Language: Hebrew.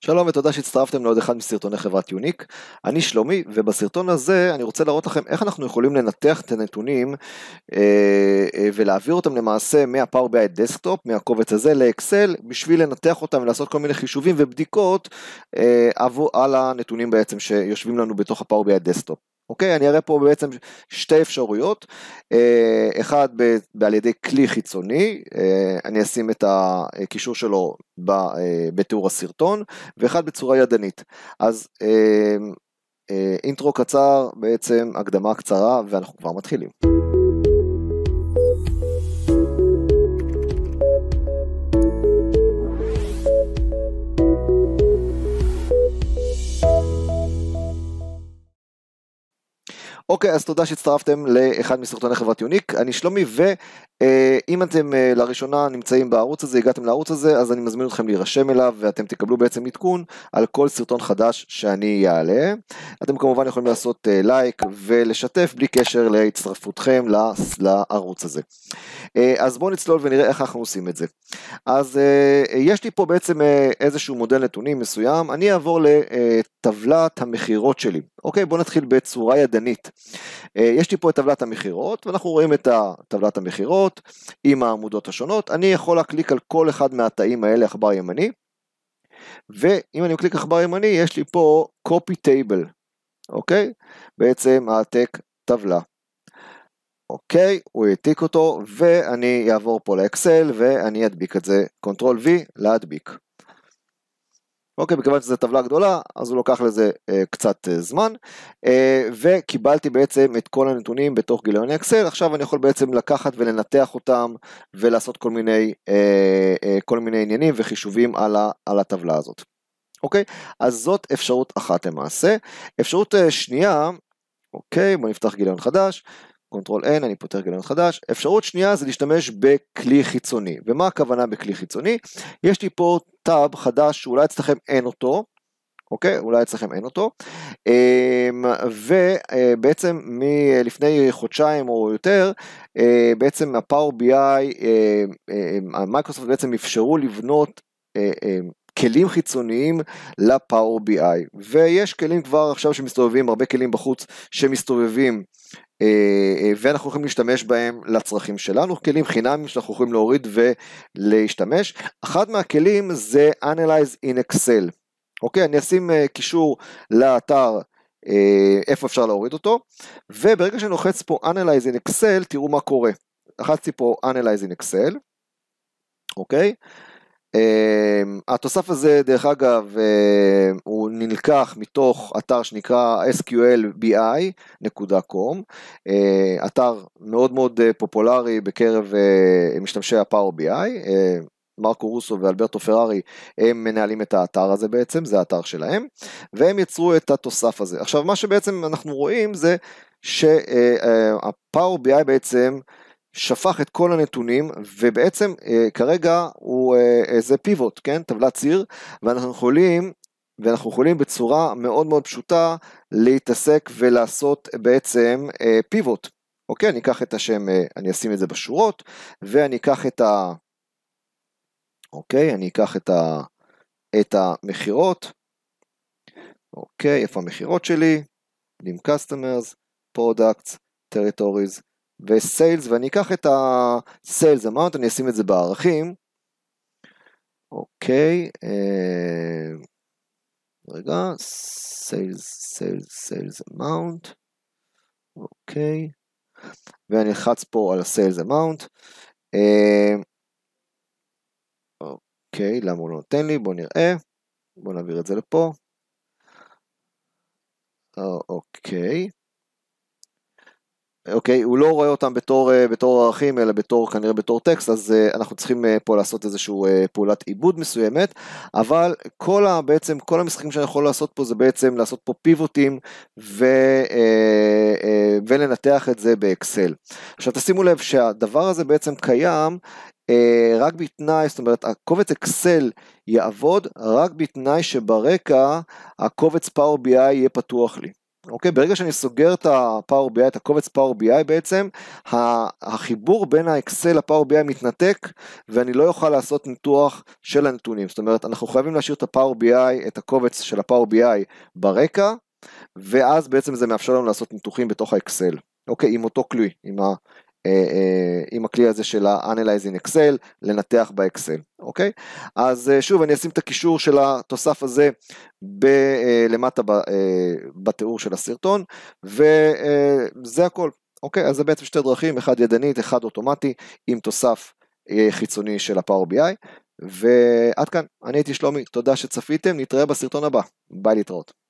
שלום ותודה שהצטרפתם לעוד אחד מסרטוני חברת יוניק. אני שלומי, ובסרטון הזה אני רוצה להראות לכם איך אנחנו יכולים לנתח את הנתונים אה, אה, ולהעביר אותם למעשה מהפאור בי BI דסקטופ, מהקובץ הזה לאקסל, בשביל לנתח אותם ולעשות כל מיני חישובים ובדיקות אה, עבור, על הנתונים בעצם שיושבים לנו בתוך הפאור בי BI דסקטופ. אוקיי? אני אראה פה בעצם שתי אפשרויות, אה, אחד ב, על ידי כלי חיצוני, אה, אני אשים את הקישור שלו ב, אה, בתיאור הסרטון, ואחד בצורה ידנית. אז אינטרו קצר, בעצם הקדמה קצרה, ואנחנו כבר מתחילים. אוקיי, אז תודה שהצטרפתם לאחד מסרטוני חברת יוניק, אני שלומי ו... אה, אם אתם אה, לראשונה נמצאים בערוץ הזה, הגעתם לערוץ הזה, אז אני מזמין אתכם להירשם אליו ואתם תקבלו בעצם עדכון על כל סרטון חדש שאני אעלה. אתם כמובן יכולים לעשות לייק אה, ולשתף בלי קשר להצטרפותכם לערוץ הזה. אז בואו נצלול ונראה איך אנחנו עושים את זה. אז יש לי פה בעצם איזשהו מודל נתונים מסוים, אני אעבור לטבלת המכירות שלי. אוקיי, בואו נתחיל בצורה ידנית. יש לי פה את טבלת המכירות ואנחנו רואים את טבלת המכירות. השונות עם העמודות השונות. אני יכול להקליק על כל אחד מהתאים האלה עכבר ימני, ואם אני מקליק עכבר ימני יש לי פה copy table, אוקיי? בעצם העתק טבלה. אוקיי, הוא העתיק אותו ואני אעבור פה לאקסל ואני אדביק את זה, Ctrl V להדביק. אוקיי, מכיוון שזו טבלה גדולה, אז הוא לוקח לזה אה, קצת אה, זמן, אה, וקיבלתי בעצם את כל הנתונים בתוך גיליון אקסל, עכשיו אני יכול בעצם לקחת ולנתח אותם, ולעשות כל מיני, אה, אה, כל מיני עניינים וחישובים על, ה, על הטבלה הזאת. אוקיי, אז זאת אפשרות אחת למעשה. אפשרות אה, שנייה, אוקיי, בוא נפתח גיליון חדש. קונטרול N, אני פותר גיליון חדש. אפשרות שנייה זה להשתמש בכלי חיצוני. ומה הכוונה בכלי חיצוני? יש לי פה טאב חדש שאולי אצלכם אין אותו, אוקיי? אולי אצלכם אין אותו. אמ, ובעצם אה, מלפני אה, חודשיים או יותר, אה, בעצם ה-Power BI, המייקרוסופט בעצם אפשרו לבנות כלים חיצוניים ל-Power BI ויש כלים כבר עכשיו שמסתובבים הרבה כלים בחוץ שמסתובבים אה, אה, ואנחנו יכולים להשתמש בהם לצרכים שלנו, כלים חינמים שאנחנו יכולים להוריד ולהשתמש. אחד מהכלים זה Analyze in Excel. אוקיי, אני אשים אה, קישור לאתר איפה אפשר להוריד אותו, וברגע שאני לוחץ פה Analyze in Excel, תראו מה קורה. לחצתי פה Analyze in Excel, אוקיי? Uh, התוסף הזה דרך אגב uh, הוא נלקח מתוך אתר שנקרא sqlbi.com uh, אה, אתר מאוד מאוד אה, פופולרי בקרב משתמשי הפאור בי.איי מרקו רוסו ואלברטו פרארי הם מנהלים את האתר הזה בעצם זה האתר שלהם והם יצרו את התוסף הזה עכשיו מה שבעצם אנחנו רואים זה שהפאור בי.איי בעצם שפך את כל הנתונים ובעצם אה, כרגע הוא אה, איזה אה, פיבוט, כן? טבלת ציר ואנחנו יכולים ואנחנו יכולים בצורה מאוד מאוד פשוטה להתעסק ולעשות בעצם אה, פיבוט. אוקיי, אני אקח את השם, אה, אני אשים את זה בשורות ואני אקח את ה... אוקיי, אני אקח את, ה... את המכירות. אוקיי, איפה המכירות שלי? עם Customers, Products, Territories, וסיילס, ואני אקח את הסיילס אמאונט, אני אשים את זה בערכים. אוקיי, אה, רגע, סיילס, סיילס, סיילס אמאונט. אוקיי, ואני אלחץ פה על הסיילס אמאונט. אה, אוקיי, למה הוא לא נותן לי? בואו נראה. בואו נעביר את זה לפה. אה, אוקיי. אוקיי? הוא לא רואה אותם בתור, אה, בתור ערכים, אלא בתור, כנראה בתור טקסט, אז אה, אנחנו צריכים אה, פה לעשות איזושהי פעולת עיבוד מסוימת, אבל כל ה, בעצם, כל המשחקים שאני יכול לעשות פה זה בעצם לעשות פה פיבוטים ו, ולנתח את זה באקסל. עכשיו תשימו לב שהדבר הזה בעצם קיים רק בתנאי, זאת אומרת, הקובץ אקסל יעבוד רק בתנאי שברקע הקובץ Power BI יהיה פתוח לי. אוקיי? ברגע שאני סוגר את ה-Power BI, את הקובץ Power BI בעצם, החיבור בין האקסל ל-Power BI מתנתק, ואני לא אוכל לעשות ניתוח של הנתונים. זאת אומרת, אנחנו חייבים להשאיר את ה-Power BI, את הקובץ של ה-Power BI ברקע, ואז בעצם זה מאפשר לנו לעשות ניתוחים בתוך האקסל. אוקיי, עם אותו כלי, עם, ה, אה, אה, עם הכלי הזה של ה-Analyzing Excel, לנתח באקסל, אוקיי? אז אה, שוב, אני אשים את הקישור של התוסף הזה ב- למטה ב- בתיאור של הסרטון, וזה הכל, אוקיי? אז זה בעצם שתי דרכים, אחד ידנית, אחד אוטומטי, עם תוסף חיצוני של ה-Power BI, ועד כאן, אני הייתי שלומי, תודה שצפיתם, נתראה בסרטון הבא, ביי להתראות.